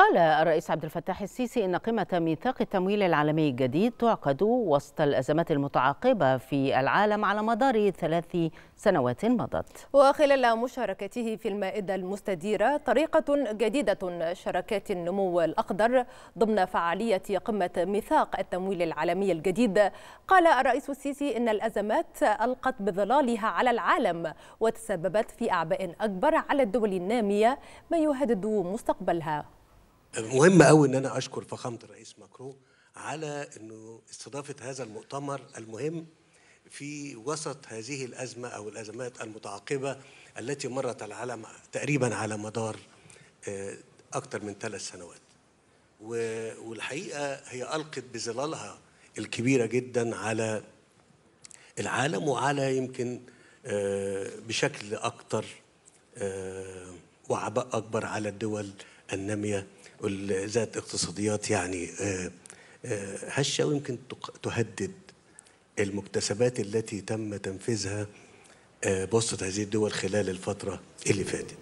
قال الرئيس عبد الفتاح السيسي ان قمه ميثاق التمويل العالمي الجديد تعقد وسط الازمات المتعاقبه في العالم على مدار ثلاث سنوات مضت. وخلال مشاركته في المائده المستديره طريقه جديده شراكات النمو الاخضر ضمن فعاليه قمه ميثاق التمويل العالمي الجديد قال الرئيس السيسي ان الازمات القت بظلالها على العالم وتسببت في اعباء اكبر على الدول الناميه ما يهدد مستقبلها مهم قوي ان انا اشكر فخامه الرئيس ماكرو على انه استضافه هذا المؤتمر المهم في وسط هذه الازمه او الازمات المتعاقبه التي مرت العالم تقريبا على مدار آه، اكثر من ثلاث سنوات. والحقيقه هي القت بظلالها الكبيره جدا على العالم وعلى يمكن آه، بشكل اكثر آه، وعباء اكبر على الدول الناميه ذات اقتصاديات يعني آه، آه، هشه ويمكن تهدد المكتسبات التي تم تنفيذها آه، بوسط هذه الدول خلال الفتره اللي فاتت